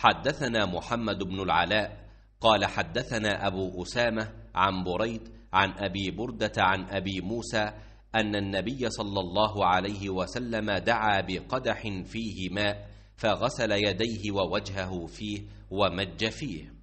حدثنا محمد بن العلاء قال حدثنا أبو أسامة عن بريد عن أبي بردة عن أبي موسى أن النبي صلى الله عليه وسلم دعا بقدح فيه ماء فغسل يديه ووجهه فيه ومج فيه